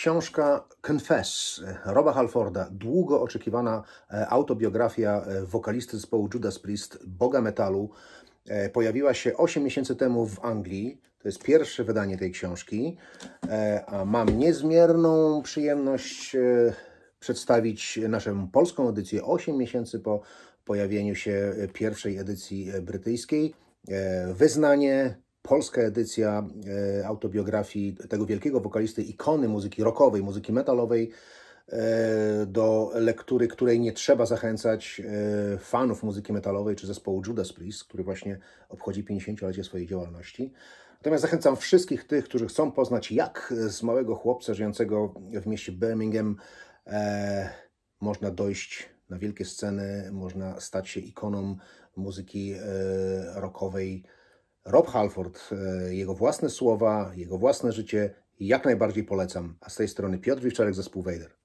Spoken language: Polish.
Książka Confess e, Roba Halforda, długo oczekiwana e, autobiografia e, wokalisty zespołu Judas Priest, Boga Metalu, pojawiła się 8 miesięcy temu w Anglii. To jest pierwsze wydanie tej książki, a mam niezmierną przyjemność przedstawić naszą polską edycję 8 miesięcy po pojawieniu się pierwszej edycji brytyjskiej. Wyznanie polska edycja e, autobiografii tego wielkiego wokalisty, ikony muzyki rockowej, muzyki metalowej, e, do lektury, której nie trzeba zachęcać e, fanów muzyki metalowej czy zespołu Judas Priest, który właśnie obchodzi 50-lecie swojej działalności. Natomiast zachęcam wszystkich tych, którzy chcą poznać, jak z małego chłopca żyjącego w mieście Birmingham e, można dojść na wielkie sceny, można stać się ikoną muzyki e, rockowej, Rob Halford, e, jego własne słowa, jego własne życie jak najbardziej polecam. A z tej strony Piotr Wiwczarek, zespół Wejder.